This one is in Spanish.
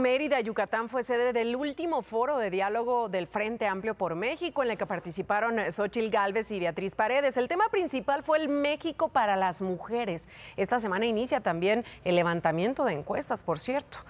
Mérida, Yucatán fue sede del último foro de diálogo del Frente Amplio por México, en el que participaron eh, Xochil Gálvez y Beatriz Paredes. El tema principal fue el México para las mujeres. Esta semana inicia también el levantamiento de encuestas, por cierto.